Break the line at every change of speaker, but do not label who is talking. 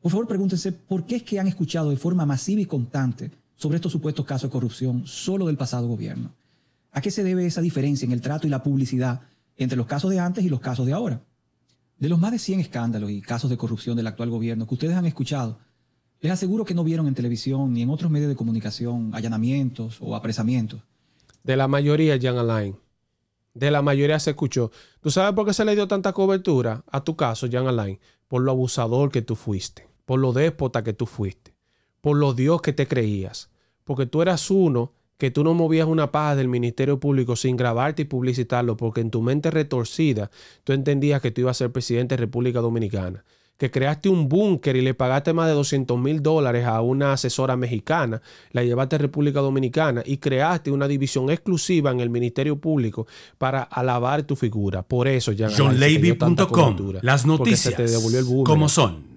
Por favor, pregúntense por qué es que han escuchado de forma masiva y constante sobre estos supuestos casos de corrupción solo del pasado gobierno. ¿A qué se debe esa diferencia en el trato y la publicidad entre los casos de antes y los casos de ahora? De los más de 100 escándalos y casos de corrupción del actual gobierno que ustedes han escuchado, les aseguro que no vieron en televisión ni en otros medios de comunicación allanamientos o apresamientos.
De la mayoría, Jean Alain. De la mayoría se escuchó. ¿Tú sabes por qué se le dio tanta cobertura a tu caso, Jean Alain? Por lo abusador que tú fuiste por lo déspota que tú fuiste, por los Dios que te creías, porque tú eras uno que tú no movías una paja del Ministerio Público sin grabarte y publicitarlo, porque en tu mente retorcida tú entendías que tú ibas a ser presidente de República Dominicana, que creaste un búnker y le pagaste más de 200 mil dólares a una asesora mexicana, la llevaste a República Dominicana y creaste una división exclusiva en el Ministerio Público para alabar tu figura. Por eso ya... JohnLavy.com, las noticias, como
son.